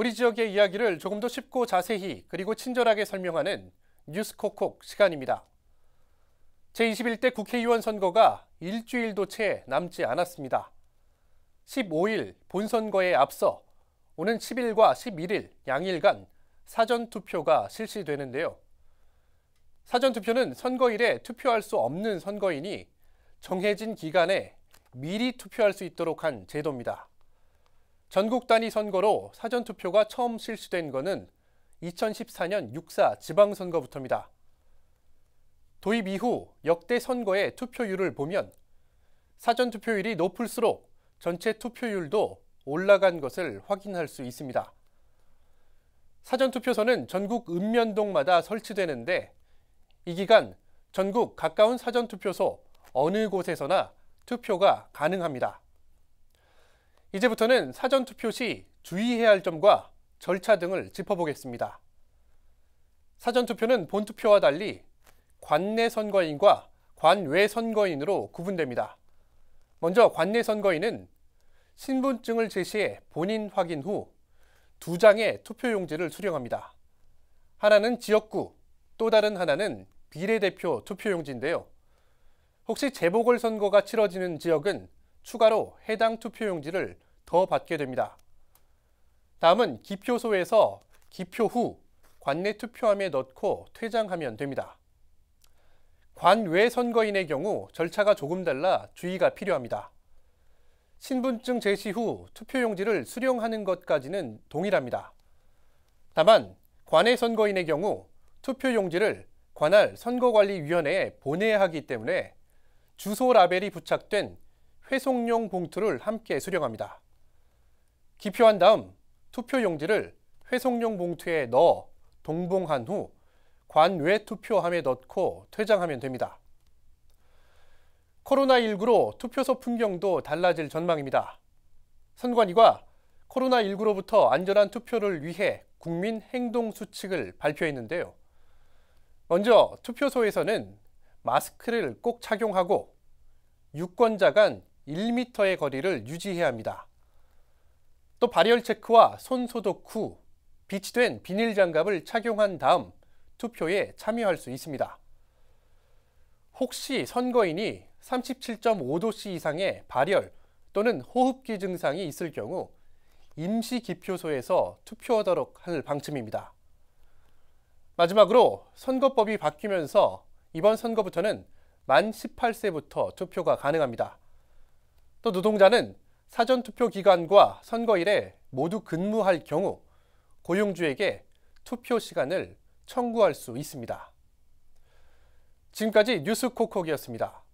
우리 지역의 이야기를 조금 더 쉽고 자세히 그리고 친절하게 설명하는 뉴스콕콕 시간입니다. 제21대 국회의원 선거가 일주일도 채 남지 않았습니다. 15일 본선거에 앞서 오는 10일과 11일 양일간 사전투표가 실시되는데요. 사전투표는 선거일에 투표할 수 없는 선거인이 정해진 기간에 미리 투표할 수 있도록 한 제도입니다. 전국 단위 선거로 사전투표가 처음 실시된 것은 2014년 6사 지방선거부터입니다. 도입 이후 역대 선거의 투표율을 보면 사전투표율이 높을수록 전체 투표율도 올라간 것을 확인할 수 있습니다. 사전투표소는 전국 읍면동마다 설치되는데 이 기간 전국 가까운 사전투표소 어느 곳에서나 투표가 가능합니다. 이제부터는 사전투표 시 주의해야 할 점과 절차 등을 짚어보겠습니다. 사전투표는 본투표와 달리 관내 선거인과 관외 선거인으로 구분됩니다. 먼저 관내 선거인은 신분증을 제시해 본인 확인 후 두 장의 투표용지를 수령합니다. 하나는 지역구, 또 다른 하나는 비례대표 투표용지인데요. 혹시 재보궐선거가 치러지는 지역은 추가로 해당 투표용지를 더 받게 됩니다. 다음은 기표소에서 기표 후 관내 투표함에 넣고 퇴장하면 됩니다. 관외 선거인의 경우 절차가 조금 달라 주의가 필요합니다. 신분증 제시 후 투표용지를 수령하는 것까지는 동일합니다. 다만 관외 선거인의 경우 투표용지를 관할 선거관리위원회에 보내야 하기 때문에 주소 라벨이 부착된 회송용 봉투를 함께 수령합니다. 기표한 다음 투표용지를 회송용 봉투에 넣어 동봉한 후 관외 투표함에 넣고 퇴장하면 됩니다. 코로나19로 투표소 풍경도 달라질 전망입니다. 선관위가 코로나19로부터 안전한 투표를 위해 국민 행동 수칙을 발표했는데요. 먼저 투표소에서는 마스크를 꼭 착용하고 유권자 간 1m의 거리를 유지해야 합니다. 또 발열 체크와 손 소독 후 비치된 비닐 장갑을 착용한 다음 투표에 참여할 수 있습니다. 혹시 선거인이 37.5도씨 이상의 발열 또는 호흡기 증상이 있을 경우 임시 기표소에서 투표하도록 할 방침입니다. 마지막으로 선거법이 바뀌면서 이번 선거부터는 만 18세부터 투표가 가능합니다. 또 노동자는 사전투표 기간과 선거일에 모두 근무할 경우 고용주에게 투표 시간을 청구할 수 있습니다. 지금까지 뉴스콕콕이었습니다.